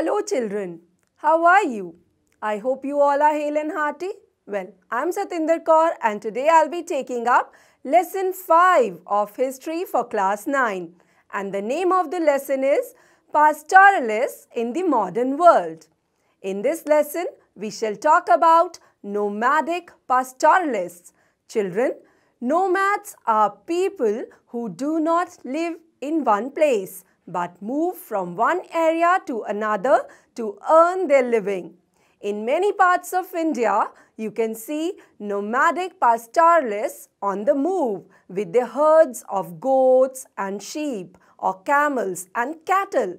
Hello children, how are you? I hope you all are hale and hearty. Well, I'm Satinder Kaur and today I'll be taking up lesson 5 of history for class 9 and the name of the lesson is Pastoralists in the Modern World. In this lesson, we shall talk about nomadic pastoralists. Children, nomads are people who do not live in one place but move from one area to another to earn their living. In many parts of India, you can see nomadic pastoralists on the move with their herds of goats and sheep or camels and cattle.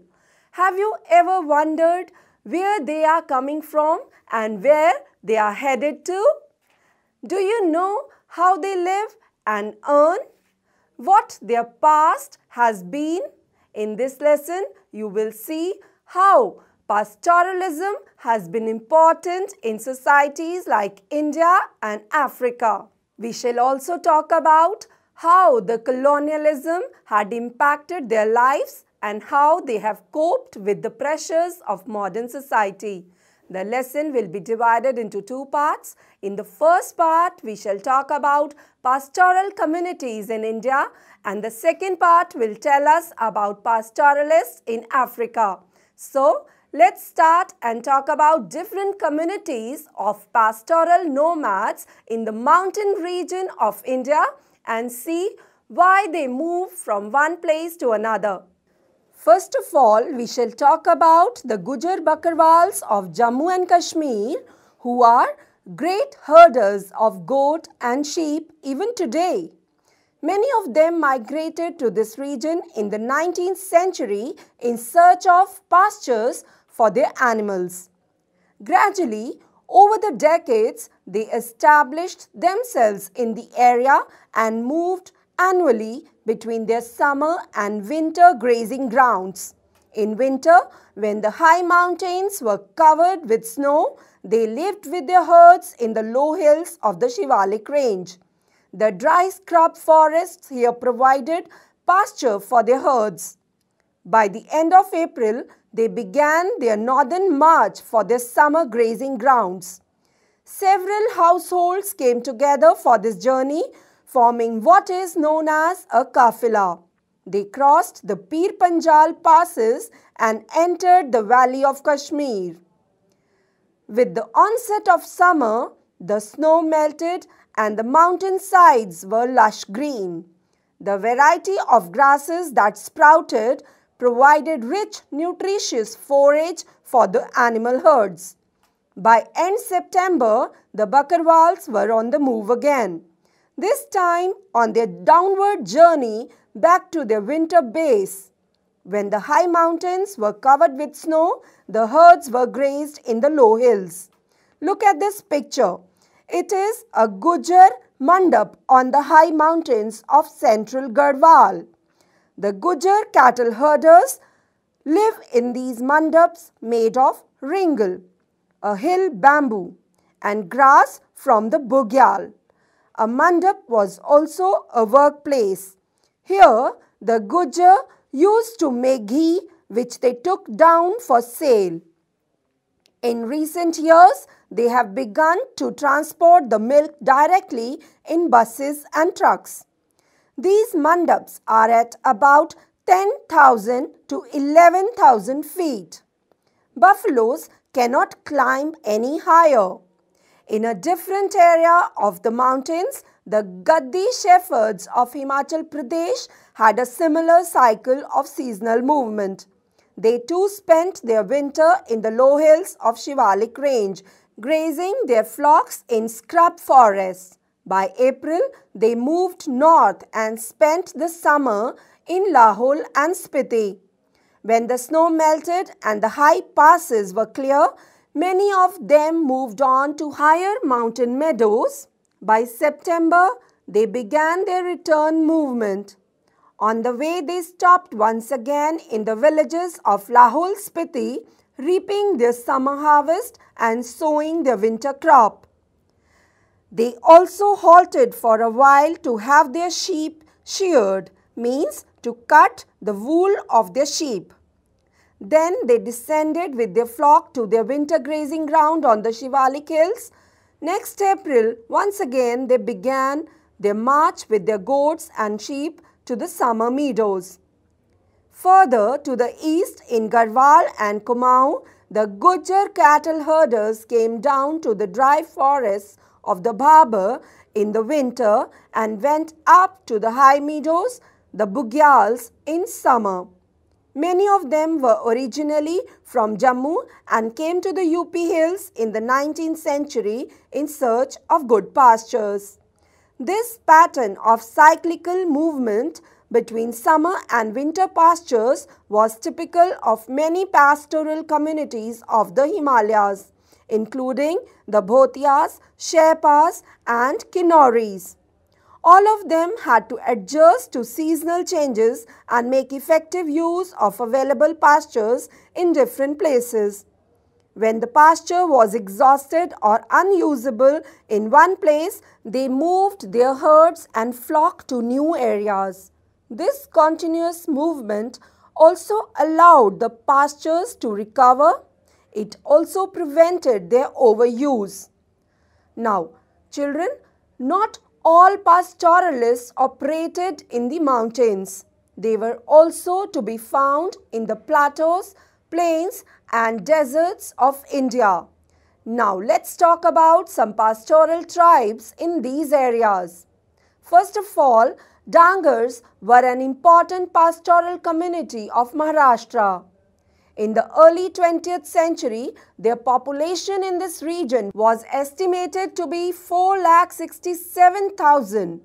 Have you ever wondered where they are coming from and where they are headed to? Do you know how they live and earn? What their past has been? In this lesson, you will see how pastoralism has been important in societies like India and Africa. We shall also talk about how the colonialism had impacted their lives and how they have coped with the pressures of modern society. The lesson will be divided into two parts. In the first part, we shall talk about pastoral communities in India and the second part will tell us about pastoralists in Africa. So, let's start and talk about different communities of pastoral nomads in the mountain region of India and see why they move from one place to another. First of all, we shall talk about the Gujar Bakarwals of Jammu and Kashmir who are great herders of goat and sheep even today. Many of them migrated to this region in the 19th century in search of pastures for their animals. Gradually, over the decades, they established themselves in the area and moved annually between their summer and winter grazing grounds. In winter, when the high mountains were covered with snow, they lived with their herds in the low hills of the Shivalik range. The dry scrub forests here provided pasture for their herds. By the end of April, they began their northern march for their summer grazing grounds. Several households came together for this journey, forming what is known as a kafila. They crossed the Pir Panjal passes and entered the valley of Kashmir. With the onset of summer, the snow melted and the mountain sides were lush green. The variety of grasses that sprouted provided rich, nutritious forage for the animal herds. By end September, the Bakarwals were on the move again. This time on their downward journey back to their winter base. When the high mountains were covered with snow, the herds were grazed in the low hills. Look at this picture. It is a Gujar mandap on the high mountains of central Garhwal. The Gujar cattle herders live in these mandaps made of ringal, a hill bamboo, and grass from the bugyal. A mandap was also a workplace. Here, the Gujar used to make ghee which they took down for sale. In recent years, they have begun to transport the milk directly in buses and trucks. These mandaps are at about 10,000 to 11,000 feet. Buffaloes cannot climb any higher. In a different area of the mountains, the Gaddi shepherds of Himachal Pradesh had a similar cycle of seasonal movement. They too spent their winter in the low hills of Shivalik range grazing their flocks in scrub forests. By April, they moved north and spent the summer in Lahul and Spiti. When the snow melted and the high passes were clear, many of them moved on to higher mountain meadows. By September, they began their return movement. On the way, they stopped once again in the villages of Lahul Spiti, reaping their summer harvest and sowing their winter crop. They also halted for a while to have their sheep sheared, means to cut the wool of their sheep. Then they descended with their flock to their winter grazing ground on the Shivalik hills. Next April, once again they began their march with their goats and sheep to the summer meadows. Further to the east in Garhwal and Kumaon, the Gujar cattle herders came down to the dry forests of the Barber in the winter and went up to the high meadows, the Bugyals, in summer. Many of them were originally from Jammu and came to the UP hills in the 19th century in search of good pastures. This pattern of cyclical movement between summer and winter pastures was typical of many pastoral communities of the Himalayas, including the Bhotias, Sherpas and Kinoris. All of them had to adjust to seasonal changes and make effective use of available pastures in different places. When the pasture was exhausted or unusable in one place, they moved their herds and flocks to new areas. This continuous movement also allowed the pastures to recover. It also prevented their overuse. Now, children, not all pastoralists operated in the mountains. They were also to be found in the plateaus, plains and deserts of India. Now let's talk about some pastoral tribes in these areas. First of all, Dangars were an important pastoral community of Maharashtra. In the early 20th century, their population in this region was estimated to be 4,67,000.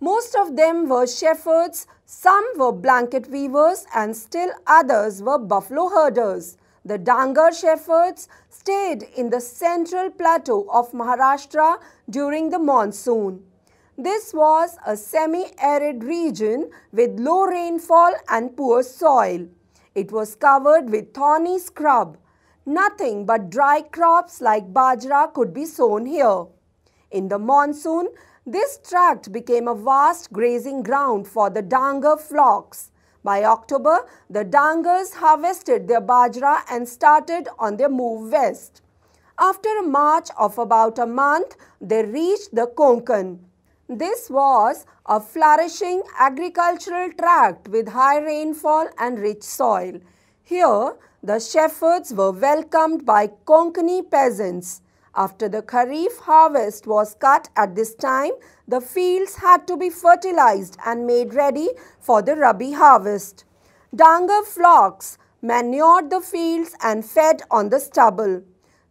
Most of them were shepherds, some were blanket weavers and still others were buffalo herders. The Dangar shepherds stayed in the central plateau of Maharashtra during the monsoon. This was a semi-arid region with low rainfall and poor soil. It was covered with thorny scrub. Nothing but dry crops like bajra could be sown here. In the monsoon, this tract became a vast grazing ground for the danga flocks. By October, the Dangas harvested their bajra and started on their move west. After a march of about a month, they reached the Konkan. This was a flourishing agricultural tract with high rainfall and rich soil. Here, the shepherds were welcomed by Konkani peasants. After the Kharif harvest was cut at this time, the fields had to be fertilized and made ready for the Rabi harvest. Danga flocks manured the fields and fed on the stubble.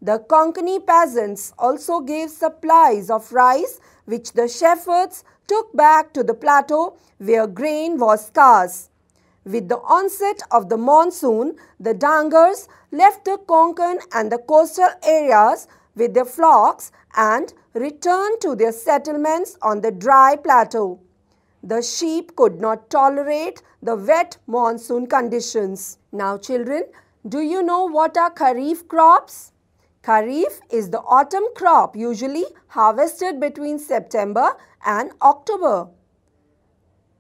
The Konkani peasants also gave supplies of rice which the shepherds took back to the plateau where grain was scarce. With the onset of the monsoon, the Dangars left the Konkan and the coastal areas with their flocks and returned to their settlements on the dry plateau. The sheep could not tolerate the wet monsoon conditions. Now children, do you know what are kharif crops? Kharif is the autumn crop usually harvested between September and October.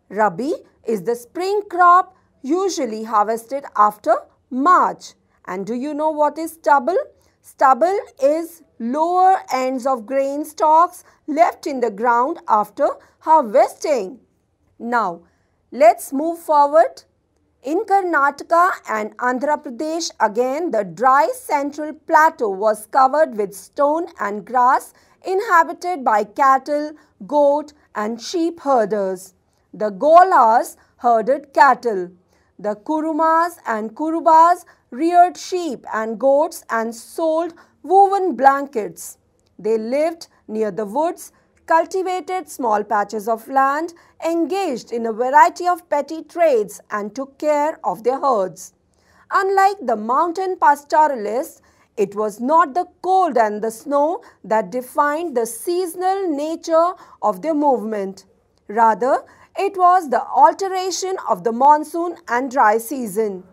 Rabi is the spring crop usually harvested after March. And do you know what is stubble? Stubble is lower ends of grain stalks left in the ground after harvesting. Now, let's move forward in Karnataka and Andhra Pradesh, again, the dry central plateau was covered with stone and grass inhabited by cattle, goat and sheep herders. The Golas herded cattle. The Kurumas and Kurubas reared sheep and goats and sold woven blankets. They lived near the woods cultivated small patches of land, engaged in a variety of petty trades and took care of their herds. Unlike the mountain pastoralists, it was not the cold and the snow that defined the seasonal nature of their movement. Rather, it was the alteration of the monsoon and dry season.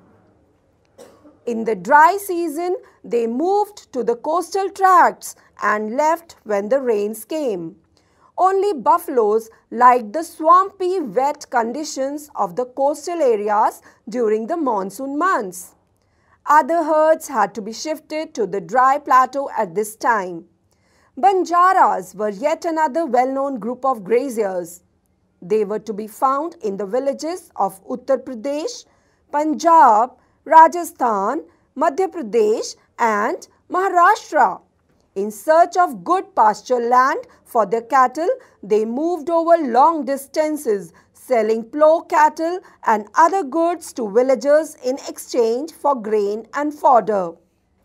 In the dry season, they moved to the coastal tracts and left when the rains came. Only buffaloes like the swampy wet conditions of the coastal areas during the monsoon months. Other herds had to be shifted to the dry plateau at this time. Banjaras were yet another well-known group of graziers. They were to be found in the villages of Uttar Pradesh, Punjab, Rajasthan, Madhya Pradesh and Maharashtra. In search of good pasture land for their cattle, they moved over long distances, selling plough cattle and other goods to villagers in exchange for grain and fodder.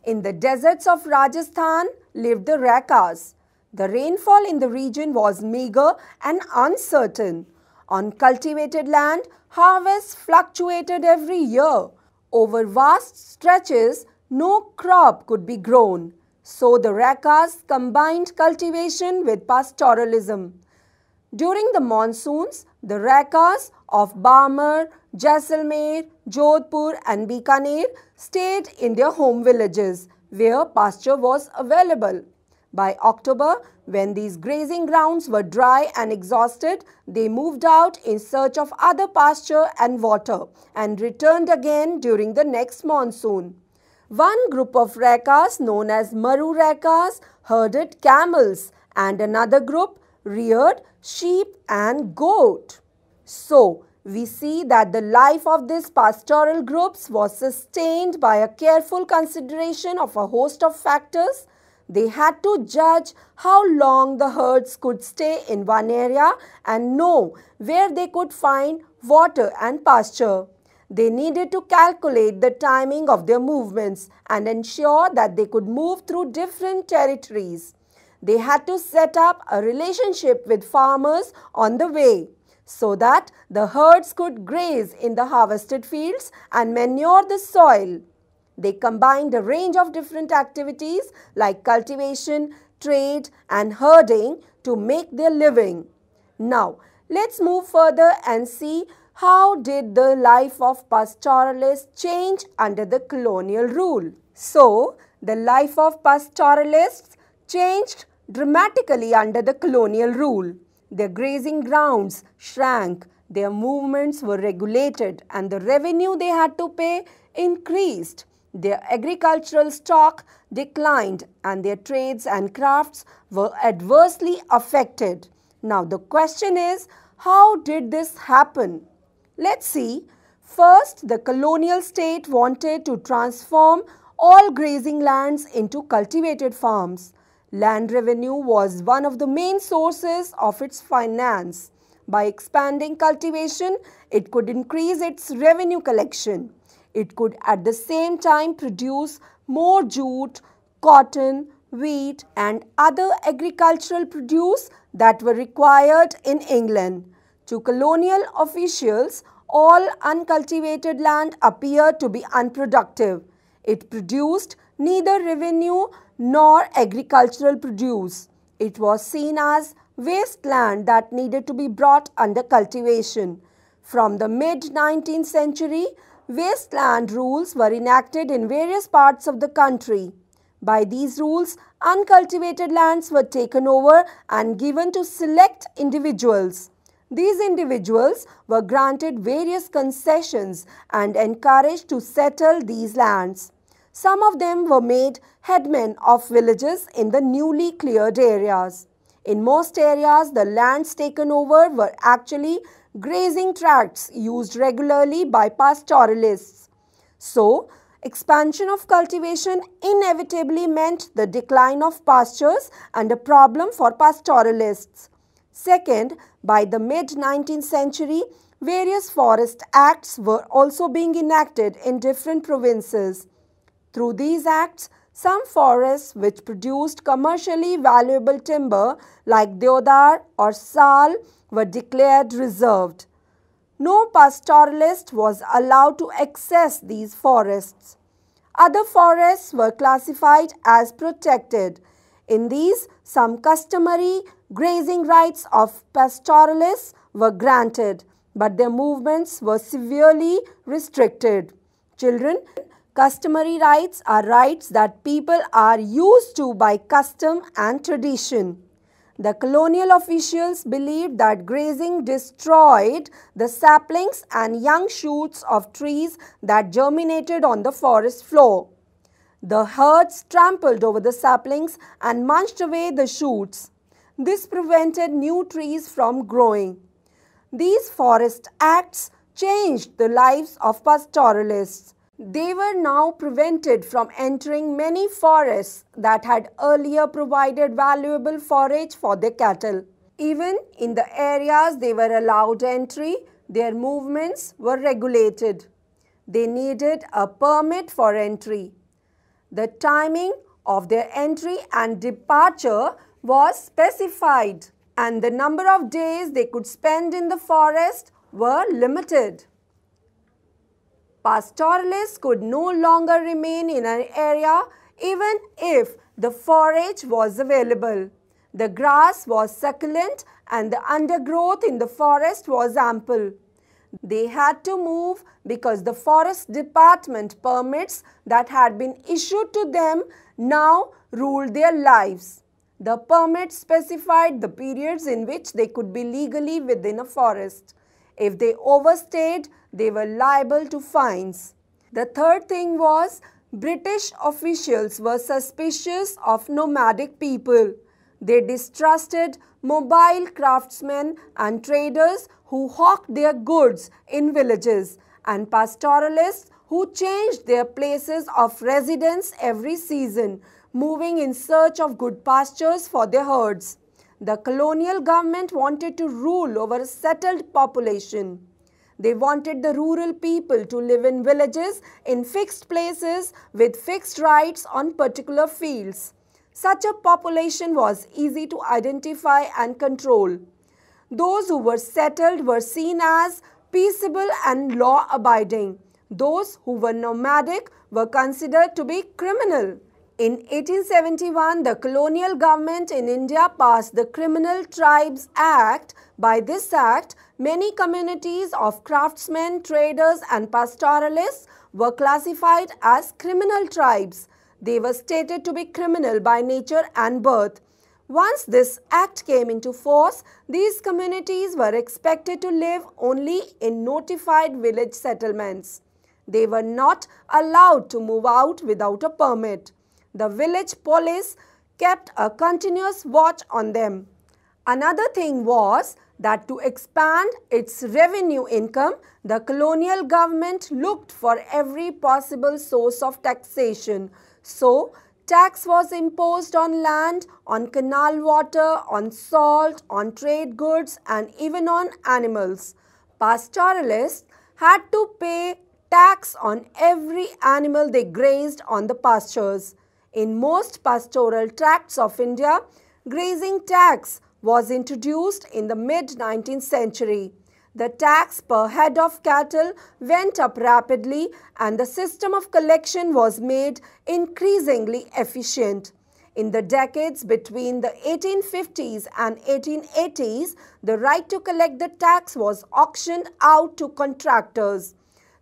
In the deserts of Rajasthan lived the Rakas. The rainfall in the region was meager and uncertain. On cultivated land, harvests fluctuated every year. Over vast stretches, no crop could be grown. So the Rakas combined cultivation with pastoralism. During the monsoons, the Rakas of Barmer, Jaisalmer, Jodhpur and Bikaner stayed in their home villages where pasture was available. By October, when these grazing grounds were dry and exhausted, they moved out in search of other pasture and water and returned again during the next monsoon. One group of rekas known as Maru rekas herded camels and another group reared sheep and goat. So, we see that the life of these pastoral groups was sustained by a careful consideration of a host of factors. They had to judge how long the herds could stay in one area and know where they could find water and pasture. They needed to calculate the timing of their movements and ensure that they could move through different territories. They had to set up a relationship with farmers on the way so that the herds could graze in the harvested fields and manure the soil. They combined a range of different activities like cultivation, trade and herding to make their living. Now, let's move further and see how did the life of pastoralists change under the colonial rule? So, the life of pastoralists changed dramatically under the colonial rule. Their grazing grounds shrank, their movements were regulated and the revenue they had to pay increased. Their agricultural stock declined and their trades and crafts were adversely affected. Now the question is, how did this happen? Let's see. First, the colonial state wanted to transform all grazing lands into cultivated farms. Land revenue was one of the main sources of its finance. By expanding cultivation, it could increase its revenue collection. It could at the same time produce more jute, cotton, wheat and other agricultural produce that were required in England. To colonial officials, all uncultivated land appeared to be unproductive. It produced neither revenue nor agricultural produce. It was seen as wasteland that needed to be brought under cultivation. From the mid-19th century, wasteland rules were enacted in various parts of the country. By these rules, uncultivated lands were taken over and given to select individuals. These individuals were granted various concessions and encouraged to settle these lands. Some of them were made headmen of villages in the newly cleared areas. In most areas, the lands taken over were actually grazing tracts used regularly by pastoralists. So, expansion of cultivation inevitably meant the decline of pastures and a problem for pastoralists. Second, by the mid-19th century, various forest acts were also being enacted in different provinces. Through these acts, some forests which produced commercially valuable timber like deodar or sal were declared reserved. No pastoralist was allowed to access these forests. Other forests were classified as protected. In these, some customary grazing rights of pastoralists were granted, but their movements were severely restricted. Children, customary rights are rights that people are used to by custom and tradition. The colonial officials believed that grazing destroyed the saplings and young shoots of trees that germinated on the forest floor. The herds trampled over the saplings and munched away the shoots. This prevented new trees from growing. These forest acts changed the lives of pastoralists. They were now prevented from entering many forests that had earlier provided valuable forage for their cattle. Even in the areas they were allowed entry, their movements were regulated. They needed a permit for entry. The timing of their entry and departure was specified and the number of days they could spend in the forest were limited. Pastoralists could no longer remain in an area even if the forage was available. The grass was succulent and the undergrowth in the forest was ample. They had to move because the forest department permits that had been issued to them now ruled their lives. The permit specified the periods in which they could be legally within a forest. If they overstayed, they were liable to fines. The third thing was British officials were suspicious of nomadic people. They distrusted mobile craftsmen and traders who hawked their goods in villages and pastoralists who changed their places of residence every season, moving in search of good pastures for their herds. The colonial government wanted to rule over a settled population. They wanted the rural people to live in villages in fixed places with fixed rights on particular fields. Such a population was easy to identify and control. Those who were settled were seen as peaceable and law-abiding. Those who were nomadic were considered to be criminal. In 1871, the colonial government in India passed the Criminal Tribes Act. By this act, many communities of craftsmen, traders and pastoralists were classified as criminal tribes. They were stated to be criminal by nature and birth. Once this act came into force, these communities were expected to live only in notified village settlements. They were not allowed to move out without a permit. The village police kept a continuous watch on them. Another thing was that to expand its revenue income, the colonial government looked for every possible source of taxation so, tax was imposed on land, on canal water, on salt, on trade goods and even on animals. Pastoralists had to pay tax on every animal they grazed on the pastures. In most pastoral tracts of India, grazing tax was introduced in the mid-19th century. The tax per head of cattle went up rapidly and the system of collection was made increasingly efficient. In the decades between the 1850s and 1880s, the right to collect the tax was auctioned out to contractors.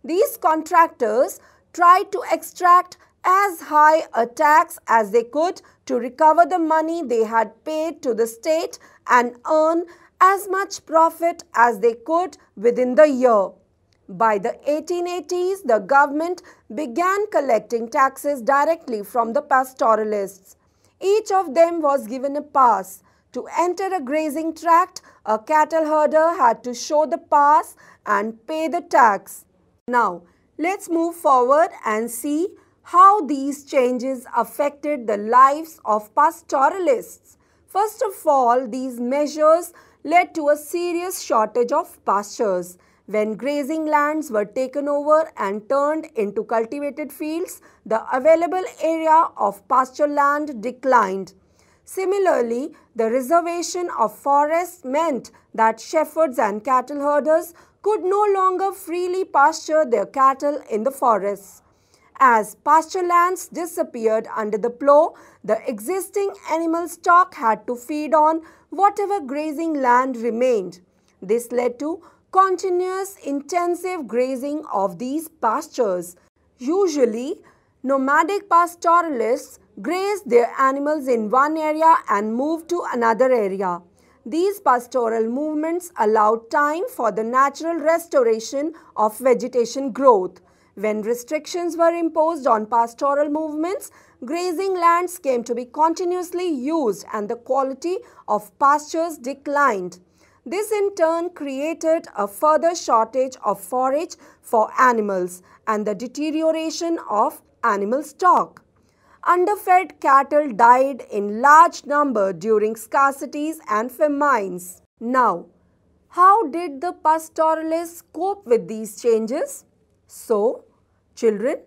These contractors tried to extract as high a tax as they could to recover the money they had paid to the state and earn as much profit as they could within the year. By the 1880s, the government began collecting taxes directly from the pastoralists. Each of them was given a pass. To enter a grazing tract, a cattle herder had to show the pass and pay the tax. Now, let's move forward and see how these changes affected the lives of pastoralists. First of all, these measures led to a serious shortage of pastures. When grazing lands were taken over and turned into cultivated fields, the available area of pasture land declined. Similarly, the reservation of forests meant that shepherds and cattle herders could no longer freely pasture their cattle in the forests. As pasture lands disappeared under the plough, the existing animal stock had to feed on whatever grazing land remained. This led to continuous intensive grazing of these pastures. Usually, nomadic pastoralists graze their animals in one area and move to another area. These pastoral movements allowed time for the natural restoration of vegetation growth. When restrictions were imposed on pastoral movements, grazing lands came to be continuously used and the quality of pastures declined. This in turn created a further shortage of forage for animals and the deterioration of animal stock. Underfed cattle died in large number during scarcities and famines. Now, how did the pastoralists cope with these changes? So, Children,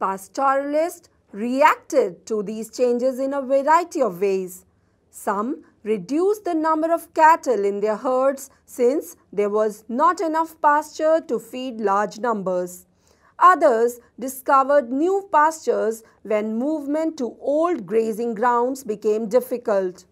pastoralists reacted to these changes in a variety of ways. Some reduced the number of cattle in their herds since there was not enough pasture to feed large numbers. Others discovered new pastures when movement to old grazing grounds became difficult.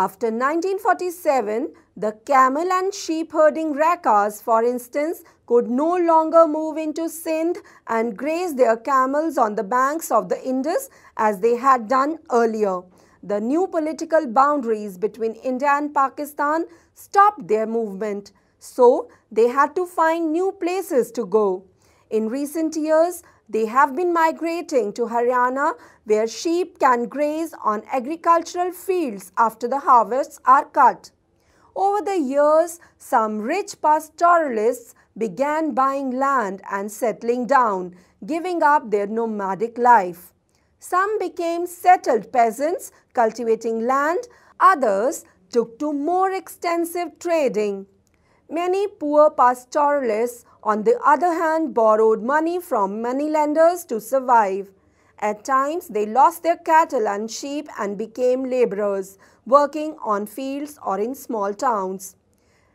After 1947, the camel and sheep herding Rakas, for instance, could no longer move into Sindh and graze their camels on the banks of the Indus as they had done earlier. The new political boundaries between India and Pakistan stopped their movement. So, they had to find new places to go. In recent years, they have been migrating to Haryana where sheep can graze on agricultural fields after the harvests are cut. Over the years, some rich pastoralists began buying land and settling down, giving up their nomadic life. Some became settled peasants cultivating land, others took to more extensive trading. Many poor pastoralists on the other hand, borrowed money from moneylenders to survive. At times, they lost their cattle and sheep and became laborers, working on fields or in small towns.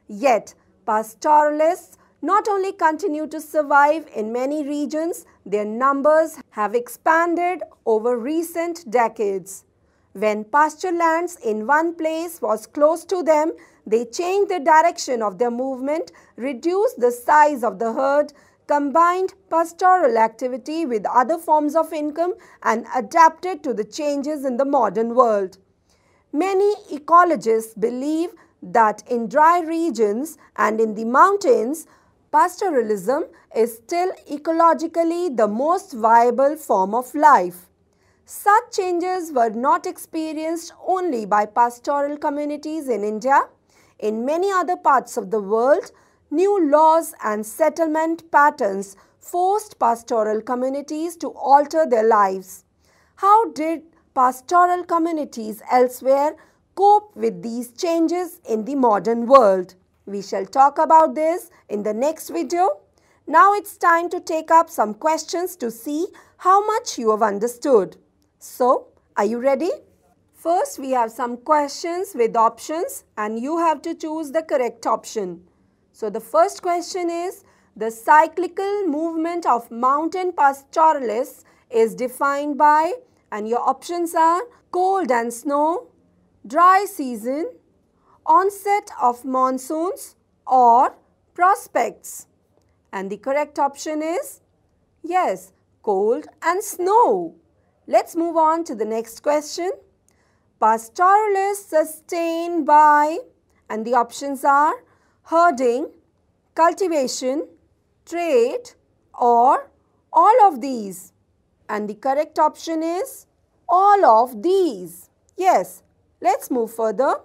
Yet, pastoralists not only continue to survive in many regions, their numbers have expanded over recent decades. When pasture lands in one place was close to them, they change the direction of their movement, reduce the size of the herd, combined pastoral activity with other forms of income and adapted to the changes in the modern world. Many ecologists believe that in dry regions and in the mountains, pastoralism is still ecologically the most viable form of life. Such changes were not experienced only by pastoral communities in India. In many other parts of the world, new laws and settlement patterns forced pastoral communities to alter their lives. How did pastoral communities elsewhere cope with these changes in the modern world? We shall talk about this in the next video. Now it's time to take up some questions to see how much you have understood. So, are you ready? First, we have some questions with options and you have to choose the correct option. So, the first question is, the cyclical movement of mountain pastoralists is defined by and your options are cold and snow, dry season, onset of monsoons or prospects. And the correct option is yes, cold and snow. Let's move on to the next question. Pastoralists sustained by and the options are herding, cultivation, trade or all of these. And the correct option is all of these. Yes, let's move further.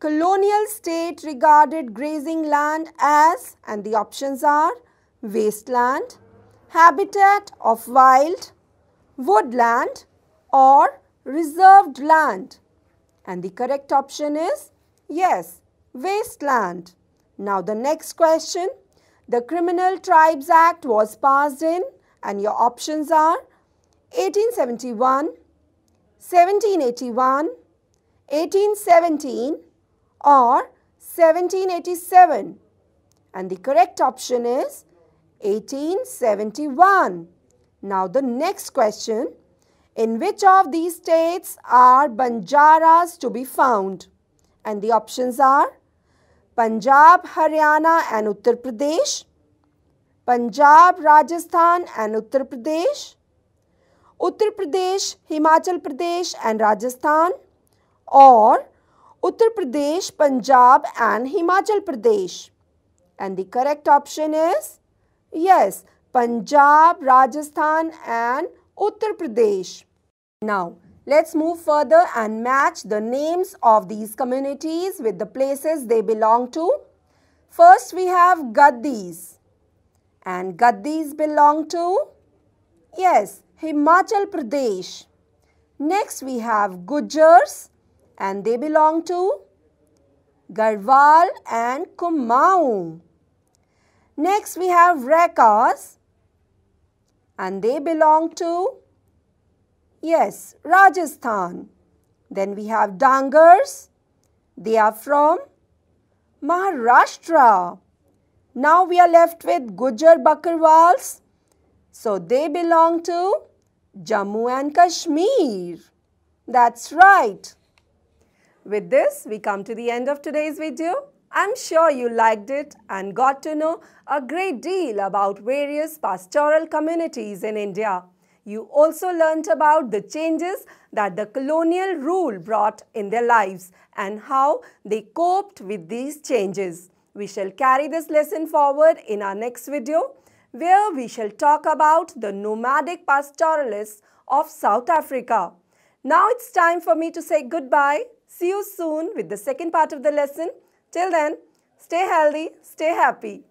Colonial state regarded grazing land as and the options are wasteland, habitat of wild, woodland or reserved land? And the correct option is yes, wasteland. Now the next question, the Criminal Tribes Act was passed in and your options are 1871, 1781, 1817 or 1787 and the correct option is 1871. Now the next question, in which of these states are Banjaras to be found? And the options are Punjab, Haryana and Uttar Pradesh, Punjab, Rajasthan and Uttar Pradesh, Uttar Pradesh, Himachal Pradesh and Rajasthan or Uttar Pradesh, Punjab and Himachal Pradesh. And the correct option is yes, Punjab, Rajasthan and Uttar Pradesh. Now, let's move further and match the names of these communities with the places they belong to. First, we have Gaddis. And Gaddis belong to? Yes, Himachal Pradesh. Next, we have Gujars. And they belong to? Garhwal and Kumaon. Next, we have Rekas and they belong to? Yes, Rajasthan. Then we have Dangars. They are from Maharashtra. Now we are left with Gujar Bakarwals. So they belong to Jammu and Kashmir. That's right. With this, we come to the end of today's video. I'm sure you liked it and got to know a great deal about various pastoral communities in India. You also learnt about the changes that the colonial rule brought in their lives and how they coped with these changes. We shall carry this lesson forward in our next video where we shall talk about the nomadic pastoralists of South Africa. Now it's time for me to say goodbye. See you soon with the second part of the lesson. Till then, stay healthy, stay happy.